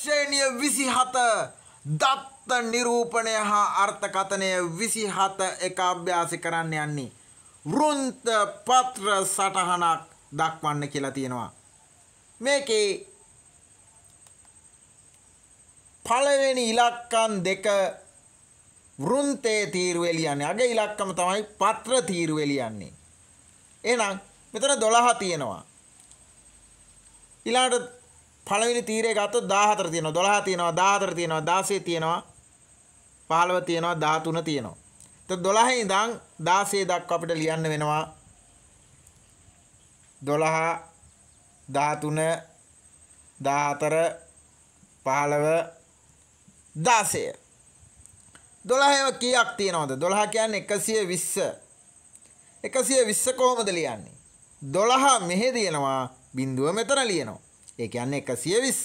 ශ්‍රේණිය විසිහත දත්ත නිරූපණය හා අර්ථකථනය විසිහත එක අභ්‍යාසි කරන්න යන්නේ. වෘන්ත පත්‍ර සටහනක් දක්වන්න කියලා තියෙනවා. මේකේ පළවෙනි ඉලක්කන් දෙක වෘන්තේ තීරුව එලියන්නේ. අගේ ඉලක්කම තමයි පත්‍ර තීරුව එලියන්නේ. එහෙනම් මෙතන 12 තියෙනවා. ඊළඟට පළවෙනි තීරය ගත්තොත් 14 තියෙනවා 12 තියෙනවා 14 තියෙනවා 16 තියෙනවා 15 තියෙනවා 13 තියෙනවා. તો 12 ඉඳන් 16 දක්වා අපිට ලියන්න වෙනවා 12 13 14 15 16 12 කීයක් තියෙනවද? 12 කියන්නේ 120. 120 කොහොමද ලියන්නේ? 12 මෙහෙ දිනනවා බිඳුව මෙතන ලියනවා. ඒ කියන්නේ එකසිය විස්ස.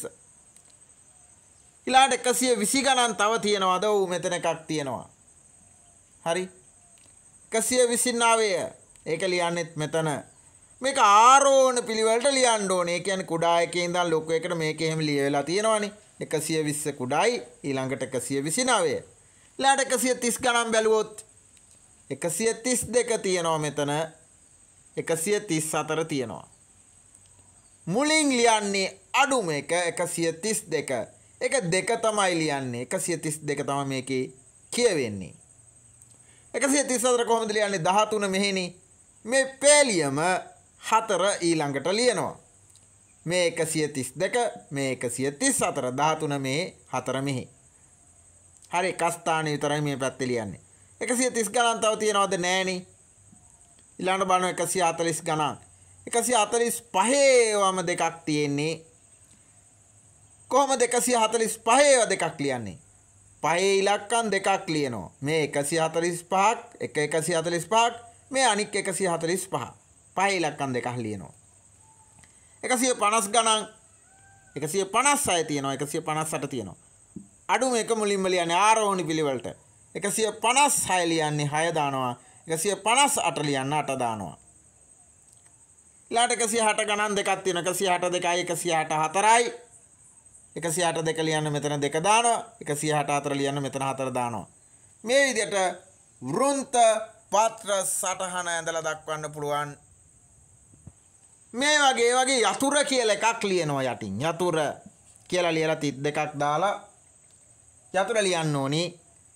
ඉලාට එකසිය විසි ගණන් තව තියෙනවා දව් මෙතන එකක් තියෙනවා. හරි එකසිය විසින්නාවය ඒක ලියන්නෙත් මෙතන මේක ආරෝණ පිළිවලට ලියන්න ඕනේ. ඒ කියන්නේ කුඩා එකේ ඉඳන් ලොකු එකට මේක එහෙම ලියවිලා තියෙනවානේ. 120 කුඩායි ඊළඟට 129. ඊළාට 130 ගණන් බැලුවොත් 132 තියෙනවා මෙතන. 134 තියෙනවා. මුලින් ලියන්නේ අඩුම එක එකසිය තිස් දෙක එක දෙක තමයි ලියන්නේ එකසිය තිස් දෙක තම මේක කියවෙන්නේ. එකසිය තිස් අතර කොහොමද ලියන්නේ දහතුන මෙහෙනි මේ පේලියම හතර ඊළඟට ලියනවා. මේ එකසිය තිස් දෙක මේ එකසිය තිස් අතර දහතුන මේ හතර මෙහි. හරි කස්ථාන විතරයි මේ පැත්ත ලියන්නේ. එකසිය තිස් ගණන්තාව තියෙනවද නෑනි ඉලාට බාන එකසිය අතලිස් ගණන් එකසි අතලිස් පහේවම දෙකක් තියෙන්නේ කොහොම දෙකසි හතලිස් පහේව දෙකක් ලියන්නේ පහේ ඉලක්කන් දෙකක් ලියනවා මේ එකසි හතලිස් පහක් එක එකසි හතලිස් පහක් මේ අනික් එකසි හතලිස් පහ පහේ ඉලක්කන් දෙකක් ලියනවා එකසිය පනස් ගණන් එකසිය පනස් අය තියෙනවා එකසිය පනස් අට තියෙනවා අඩුම එක මුලින්ම ලියන්නේ ආරෝහණි පිළිවෙලට එකසිය පනස් හය ලියන්නේ හය දානවා එකසිය පනස් අට ලියන්න අට දානවා ඊළාට 160 ගණන් දෙකක් තියෙනවා 162 164යි 162 ලියන්න මෙතන 2 දානවා 164 ලියන්න මෙතන 4 දානවා මේ විදිහට වෘන්ත පාත්‍ර සටහන ඇඳලා දක්වන්න පුළුවන් මේ වගේ වගේ යතුර කියලා එකක් ලියනවා යටින් යතුර කියලා ලියලා 32ක් දාලා යතුර ලියන්න ඕනි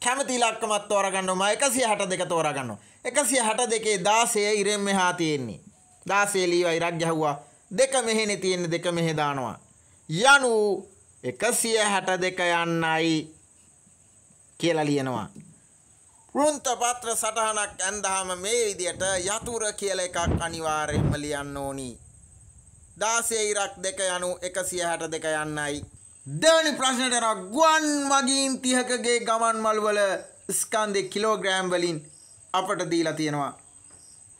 කැමති ඉලක්කමත් තෝරගන්නවා 162 තෝරගන්නවා 162 16 ඉරෙන් මෙහා තියෙන්නේ දාසේලී වෛරක් ගැහුවා දෙක මෙහෙනේ තියෙන්නේ දෙක මෙහෙ දානවා යනු 162 යන්නයි කියලා ලියනවා වෘන්ත පත්‍ර සටහනක් ඇඳහම මේ විදියට යතුර කියලා එකක් අනිවාර්යයෙන්ම ලියන්න ඕනි 16 ඉරක් දෙක යනු 162 යන්නයි දෙවැනි ප්‍රශ්නයට යනවා ගුවන් මගීන් 30කගේ ගමන් මළු වල ස්කන්ධේ කිලෝග්‍රෑම් වලින් අපට දීලා තියෙනවා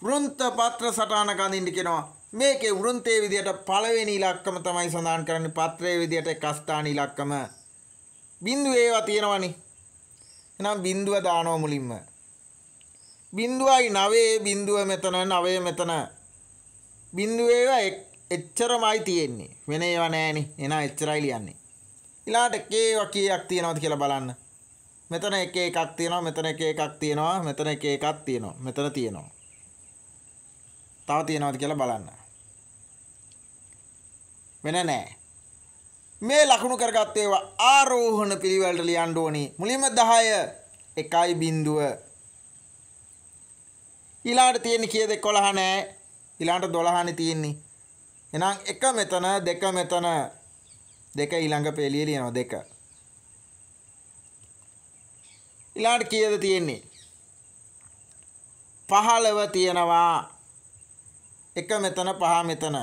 වෘන්ත පත්‍ර සටහනක අඳින්න කියනවා. මේකේ වෘන්තයේ විදියට පළවෙනි ඉලක්කම තමයි සඳහන් කරන්නේ පත්‍රයේ විදියට එක ස්ථාන ඉලක්කම. බිඳුව ඒවා තියෙනවනේ. එහෙනම් බිඳුව දානවා මුලින්ම. බිඳුවයි 9 බිඳුව මෙතන 9 මෙතන. බිඳුව ඒවා එච්චරමයි තියෙන්නේ. වෙන ඒවා නෑනේ. එහෙනම් එච්චරයි ලියන්නේ. ඊළාට කේවා කීයක් තියෙනවද කියලා බලන්න. මෙතන එක එකක් තියෙනවා මෙතන එක එකක් තියෙනවා මෙතන එක එකක් තියෙනවා මෙතන තියෙනවා තව තියෙනවද කියලා බලන්න. වෙන නෑ. මේ ලකුණු කරගත් ඒවා ආරෝහණ පිළිවෙලට ලියන්න ඕනි. මුලින්ම 10 1 බිඳුව ඊළාට තියෙන්නේ කීයද 11 නෑ. ඊළාට 12 නේ තියෙන්නේ. එහෙනම් 1 මෙතන 2 මෙතන 2 ඊළඟ පෙළිය ලියනවා 2. ඊළාට කීයද තියෙන්නේ? 15 තියෙනවා එක මෙතන පහ මෙතන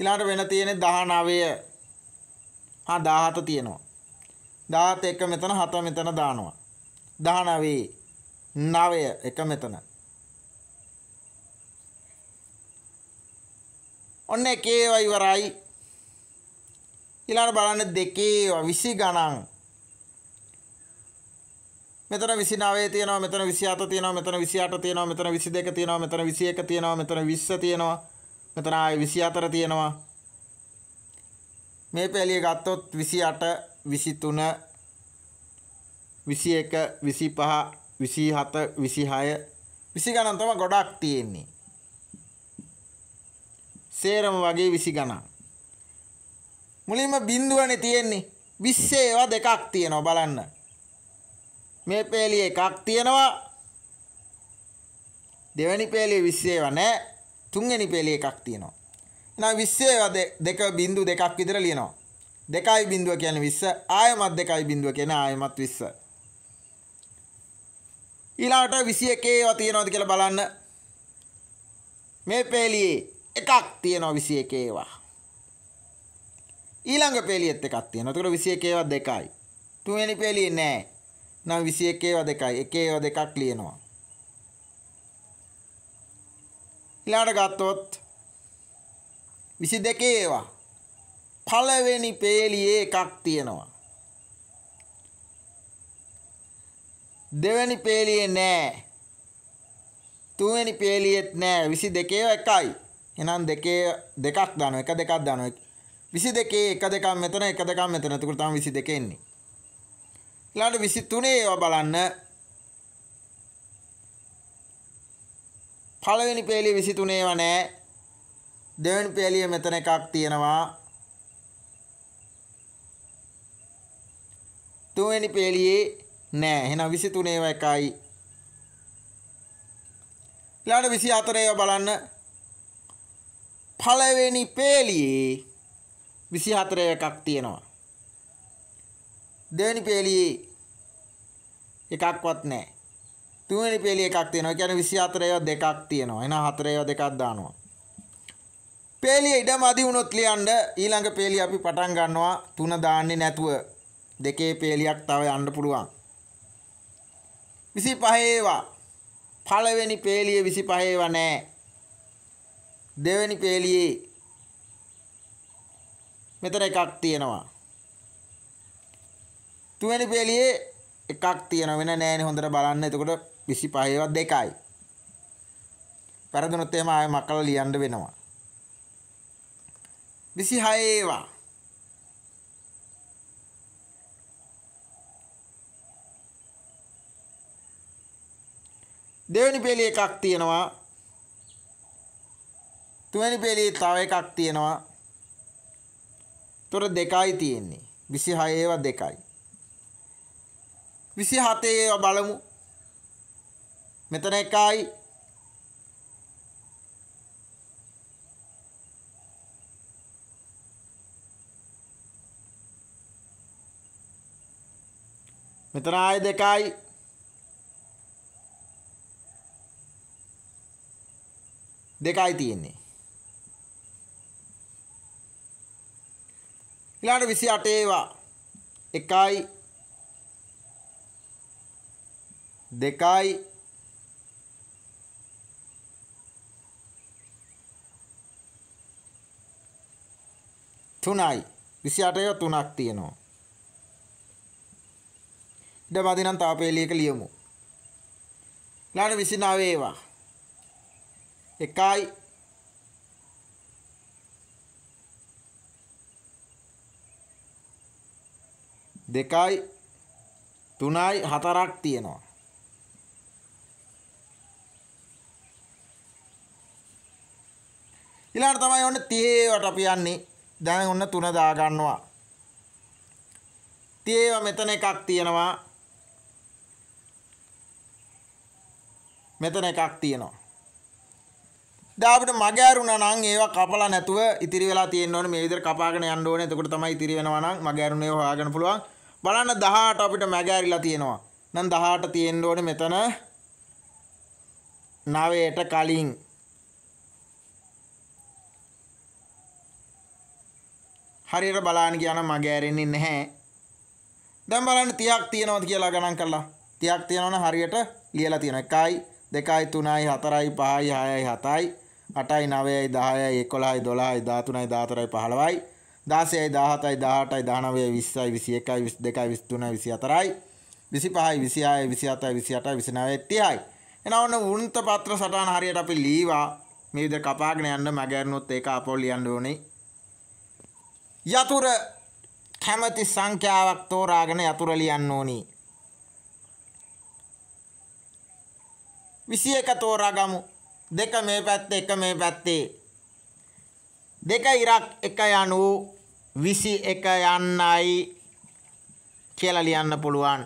ඊළඟට වෙන තියෙන්නේ 19 ආ 17 තියෙනවා 17 එක මෙතන 7 මෙතන දානවා 19 9 එක මෙතන ඔන්න එකේ වයිවරයි ඊළඟ බලන්න දෙකේ 20 ගණන් මෙතන 29 තියෙනවා මෙතන 27 තියෙනවා මෙතන 28 තියෙනවා මෙතන 22 තියෙනවා මෙතන 21 තියෙනවා මෙතන 20 තියෙනවා මෙතන ආයේ 24 තියෙනවා මේ පෙළිය ගත්තොත් 28 23 21 25 27 26 20 ගණන් තමයි ගොඩක් තියෙන්නේ සේරම වගේ 20 ගණන් මුලින්ම බිඳුවනේ තියෙන්නේ 20 ඒවා දෙකක් තියෙනවා බලන්න මේ පේලිය එකක් තියෙනවා දෙවැනි පේලිය විස්සේව නෑ තුන්ගනි පේලිය එකක් තියෙනවා එනම් විස්සේවද දෙක බින්දු දෙකක් විතර ලියනවා දෙකයි බින්දුව කියන විස්ස ආයමත් දෙකයි බින්දුව කියන ආයමත් විස්ස ඊළාට විසි එකේව තියෙනවද කියලා බලන්න මේ පේලියේ එකක් තියෙනවා විසි එකේවා ඊළඟ පේලියත් එකක් තියෙනවා එතකොට 21 ඒවා දෙකයි තුන්වෙනි පේලියේ නෑ නම් 21 ඒවා දෙකයි. එකේ ඒවා දෙකක් ලියනවා. ඊළඟට ගත්තොත් 22 ඒවා පළවෙනි පේලියේ එකක් තියෙනවා. දෙවැනි පේලියේ නෑ. තුන්වැනි පේලියෙත් නෑ. 22 ඒවා එකයි. එහෙනම් දෙකේ දෙකක් දානවා. එක දෙකක් දානවා. 22 එක දෙකක් මෙතන එක දෙකක් මෙතන. එතකොට තමයි 22 එන්නේ. ඊළඟට 23 ඒවා බලන්න පළවෙනි පේලිය 23 ඒවා නෑ දෙවෙනි පේලිය මෙතන එකක් තියෙනවා තුන්වෙනි පේලියේ නෑ එහෙනම් 23 ඒවා එකයි ඊළඟට 24 ඒවා බලන්න පළවෙනි පේලියේ 24 එකක් තියෙනවා දෙවෙනි පේලියේ එකක්වත් නැහැ. තුන්වෙනි පේලිය එකක් තියෙනවා. ඒ කියන්නේ 24 ඒවා දෙකක් තියෙනවා. එහෙනම් හතර ඒවා දෙකක් දානවා. පේලිය ඉඩ මදි වුණොත් ලියන්න ඊළඟ පේලිය අපි පටන් ගන්නවා තුන දාන්නේ නැතුව. දෙකේ පේලියක් තව යන්න පුළුවන්. 25 ඒවා. පළවෙනි පේලිය 25 ඒවා නැහැ. දෙවෙනි පේලියේ මෙතන එකක් තියෙනවා. තුවැනි පෙළියේ එකක් තියෙන වෙන නෑනේ හොඳට බලන්න. එතකොට 25ව දෙකයි. වැරදුනොත් එහෙම ආයෙ මකලා ලියන්න වෙනවා. 26 ඒවා දෙවැනි පෙළේ එකක් තියෙනවා තුවැනි පෙළේ තව එකක් තියෙනවා තොර දෙකයි තියෙන්නේ 26 ඒවා දෙකයි විසි හතේ බලමු මෙතන එකයි මෙතන ආය දෙකයි දෙකයි තියෙන්නේ ඊළඟ 28 ඒවා එකයි දෙකයි තුනයි විසි අටය තුනක් තියෙනවා ඉඩ මදිනම් තාපේලියක ලියමු ලාන විසි නවේවා එකයි දෙකයි තුනයි හතරක් තියෙනවා ඊළඟට තමයි ඔන්න 30 වට අපි යන්නේ. දැන් ඔන්න 3 දා ගන්නවා. 30 මෙතන එකක් තියෙනවා. මෙතන එකක් තියෙනවා. දැන් අපිට මග ඇරුණා නම් ඒවා කපලා නැතුව ඉතිරි වෙලා තියෙන්න ඕනේ මේ විදිහට කපාගෙන යන්න ඕනේ. එතකොට තමයි ඉතිරි වෙනවා නම් මග ඇරුණේ හොයාගන්න පුළුවන්. බලන්න 18 අපිට මග ඇරිලා තියෙනවා. නම් 18 තියෙන්න ඕනේ මෙතන 9ට කලින් හරියට බලාන කියන මගේ ඇරෙන්නේ නැහැ. දැන් බලන්න 30ක් තියනවද කියලා ගණන් කරලා. 30ක් තියනවනම් හරියට ලියලා තියෙනවා. 1යි 2යි 3යි 4යි 5යි 6යි 7යි 8යි 9යි 10යි 11යි 12යි 13යි 14යි 15යි 16යි 17යි 18යි 19යි 20යි 21යි 22යි 23යි 24යි 25යි 26යි 27යි 29යි 30යි එහෙනම් ඔන්න වුණත පත්‍ර සටහන හරියට අපි ලීවා මේ විදිහට කපාගෙන යන්න මගහැරනොත් ඒක අපෝ ලියන්න ඕනේ යතුර කැමති සංඛ්‍යාවක් තෝරාගෙන යතුර ලියන්න ඕනි. විසි එක තෝරාගමු දෙක මේ පැත්ත එක මේ පැත්තේ. දෙක ඉරක් එක යනු විසි එක යන්නයි කියලා ලියන්න පුළුවන්.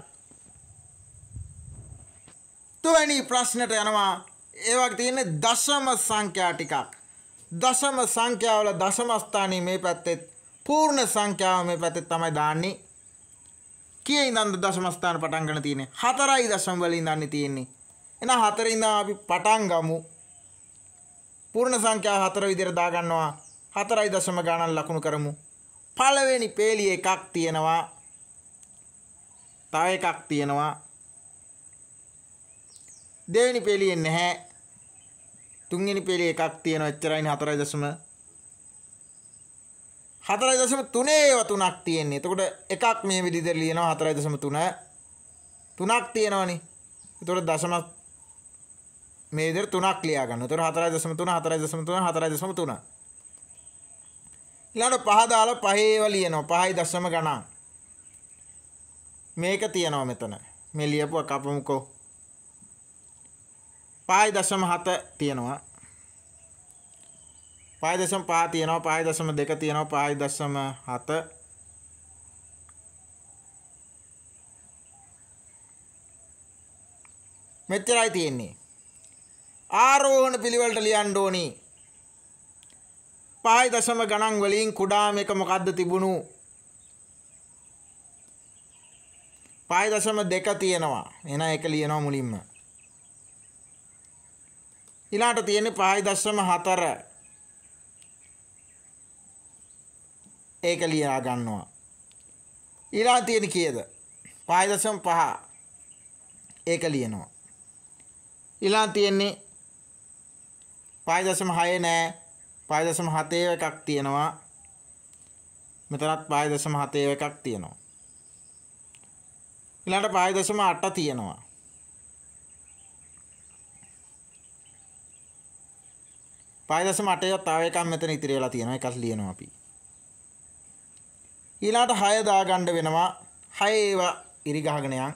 තුවැනි ප්‍රශ්නට යනවා ඒවක් තියෙන දශම සංඛ්‍යා ටිකක්. දශම සංඛ්‍යාවල දශමස්ථානී මේ පැත්තෙත් පූර්ණ සංඛ්‍යාව මේ පැත්තේ තමයි දාන්නේ. කීයේ ඉඳන්ද දශම ස්ථාන පටන් ගන්න තියෙන්නේ? 4යි දශම වලින් ඉඳන් තියෙන්නේ. එහෙනම් 4 ඉඳන් අපි පටන් ගමු. පූර්ණ සංඛ්‍යාව 4 විදිහට දා ගන්නවා. 4යි දශම ගණන් ලකුණු කරමු. පළවෙනි පේලිය එකක් තියෙනවා. තව එකක් තියෙනවා. දෙවෙනි පේලියෙන් නැහැ. තුන්වෙනි පේලිය එකක් තියෙනවා. එච්චරයි 4.5 හතරයි දශම තුනේව තුනක් තියෙන්නේ. එතකොට එකක් මේ විදිහට ලියනවා හතරයි දශම තුන. තුනක් තියෙනවනේ. එතකොට දශම මේ විදිහට තුනක් ලියා ගන්න. එතකොට හතරයි දශම තුන හතරයි දශම තුන හතරයි දශම තුන. ඊළඟට පහ දාලා පහේව ලියනවා. පහයි දශම ගණන්. මේක තියෙනවා මෙතන. මේ ලියපුවා කපමුකෝ. පහයි දශම හත තියෙනවා. පහයි දශම පහ තියෙනවා පහයි දශම දෙක තියෙනවා පහයි දශම හත මෙච්චරයි තියෙන්නේ ආරෝහණ පිළිවෙලට ලියන්න ඕනි පහයි දශම ගණන් වලින් කුඩාම එක මොකද්ද තිබුණු පහයි දශම දෙක තියෙනවා එන එක ලියනවා මුලින්ම ඊළාට තියෙන්නේ පහයි දශම හතර ඒක ලියා ගන්නවා. ඊළඟ තියෙන කීයද? 5.5 ඒක ලියනවා. ඊළඟ තියෙන්නේ 5.6 නෑ 5.7 එකක් තියෙනවා. මෙතනත් 5.7 එකක් තියෙනවා. ඊළඟට 5.8 තියෙනවා. පයදසම අටය තව එකක් මෙතන ඉතිරි වෙලා තියෙනවා එකක් ලියනවා අපි ඊළාට හය දාගණ්ඩ වෙනවා හය ඒවා ඉරිගහගෙනයන්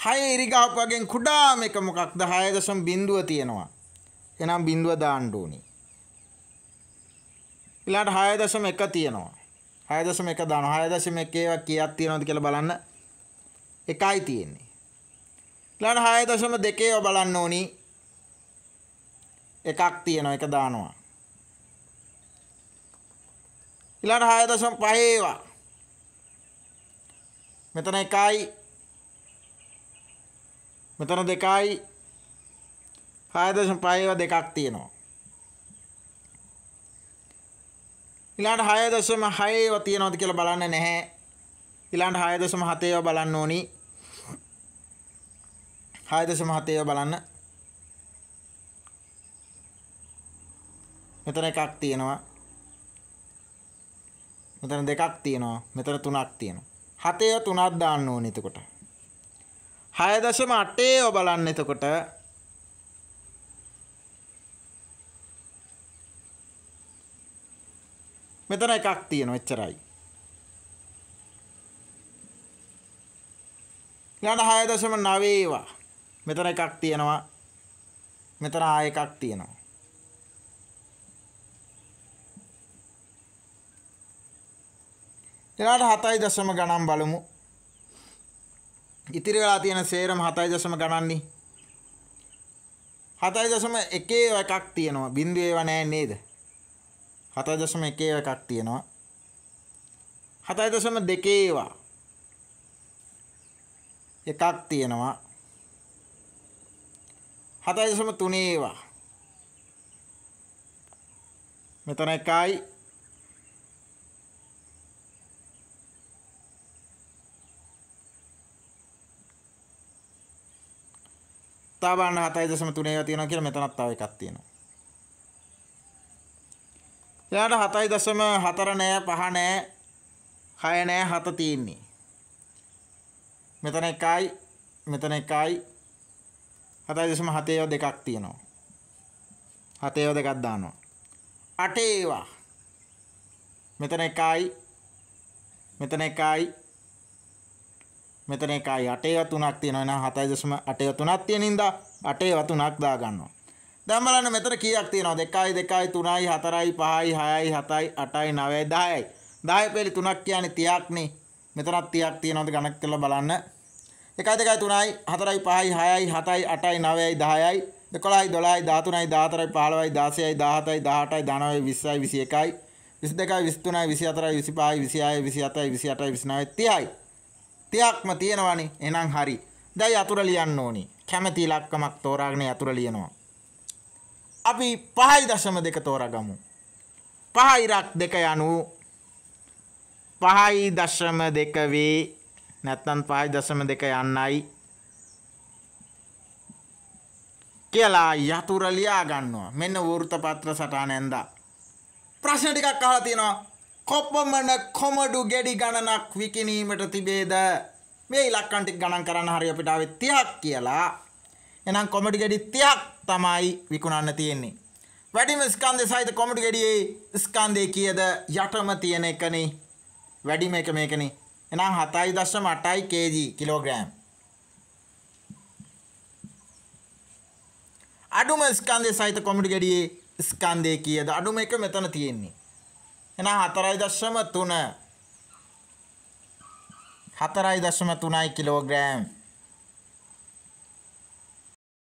හය ඉරිගාපගෙන් කුඩාම එක මොකක්ද හය දශම බිඳුව තියෙනවා. එනම් බිඳුව දාන්න ඕනි. ඊළඟට හය දශම එක තියෙනවා. 6.1 දානවා 6.1 ඒවා කීයක් තියෙනවද කියලා බලන්න එකයි තියෙන්නේ ඊළඟ 6.2 ඒවා බලන්න ඕනි එකක් තියෙනවා එක දානවා ඊළඟ 6.5 ඒවා මෙතන එකයි මෙතන දෙකයි 6.5 ඒවා දෙකක් තියෙනවා ඊළඟ 6.6 ඒවා තියනවද කියලා බලන්න නැහැ. ඊළඟ 6.7 ඒවා බලන්න ඕනි. 6.7 ඒවා බලන්න. මෙතන එකක් තියෙනවා. මෙතන දෙකක් තියෙනවා. මෙතන තුනක් තියෙනවා. හතේ තුනක් දාන්න ඕනේ එතකොට. 6.8 ඒවා බලන්න එතකොට මෙතන එකක් තියෙනවා එච්චරයි. ඊළඟ 6.9 ඒවා. මෙතන එකක් තියෙනවා. මෙතන ආ එකක් තියෙනවා. ඊළඟ 7.0 දශම ගණන් බලමු. ඉතිරි වෙලා තියෙන සේරම 7.0 දශම ගණන්නේ. 7.1 එකක් තියෙනවා. බිඳුව ඒවා නෑ නේද? හතයි දශම එකේ එකක් තියෙනවා හතයි දශම දෙකේවා එකක් තියෙනවා හතයි දශම තුනේවා මෙතන එකයි තාබන්න හතයි දශම තුනේවා තියෙනවා කියලා මෙතනත් තව එකක් තියෙනවා එයාට හතයි දශම හතර නෑ පහ නෑ හය නෑ හත තියෙන්නේ. මෙතන එකයි මෙතන එකයි හතයි දශම හතේව දෙකක් තියෙනවා. හතේව දෙකක් දානවා. අටේවා මෙතන එකයි මෙතන එකයි මෙතන එකයි අටේව තුනක් තියෙනවා එහෙනම් හතයි දශම අටේව තුනක් තියෙන හින්දා අටේව තුනක් දාගන්නවා. දැන් බලන්න මෙතන කීයක් තියෙනවද 1යි 2යි 3යි 4යි 5යි 6යි 7යි 8යි 9යි 10යි 10 පෙළි 3ක් කියන්නේ 30ක් නේ මෙතනත් 30ක් තියෙනවද ගණන් කරලා බලන්න 1යි 2යි 3යි 4යි 5යි 6යි 7යි 8යි 9යි 10යි 11යි 12යි 13යි 14යි 15යි 16යි 17යි 18යි 19යි 20යි 21යි 22යි 23යි 25යි 26යි 27යි 28යි 29යි 30යි තියක්ම තියෙනවනේ එහෙනම් හරි. දැන් යතුරු ලියන්න ඕනි. කැමැති ඉලක්කමක් තෝරාගෙන යතුරු ලියනවා. අපි පහයි දශම දෙක තෝරගමු. පහ ඉරක් දෙක යනු පහයි දශම දෙක වේ නැත්තන් පහයි දශම දෙක යන්නයි කියලා යතුර ලියා ගන්නවා. මෙන්න වෘත පත්‍ර සටහන ඇඳා. ප්‍රශ්න ටිකක් අහලා තියෙනවා. කොපමණ කොමඩු ගෙඩි ගණනක් විකිණීමට තිබේද? මේ ඉලක්කම් ටික ගණන් කරන්න හරිය අපිට ආවේ 30ක් කියලා. එනම් කොමඩි ගෙඩි 30ක් තමයි විකුණන්න තියෙන්නේ. වැඩිම ස්කන්ධය සහිත කොමඩි ගෙඩියේ ස්කන්ධය කීයද? යටම තියෙන එකනේ. වැඩිම එක මේකනේ. එනම් 7.8 kg කිලෝග්‍රෑම්. අඩුම ස්කන්ධය සහිත කොමඩි ගෙඩියේ ස්කන්ධය කීයද? අඩුම එක මෙතන තියෙන්නේ. එනම් 4.3 4.3 කිලෝග්‍රෑම්.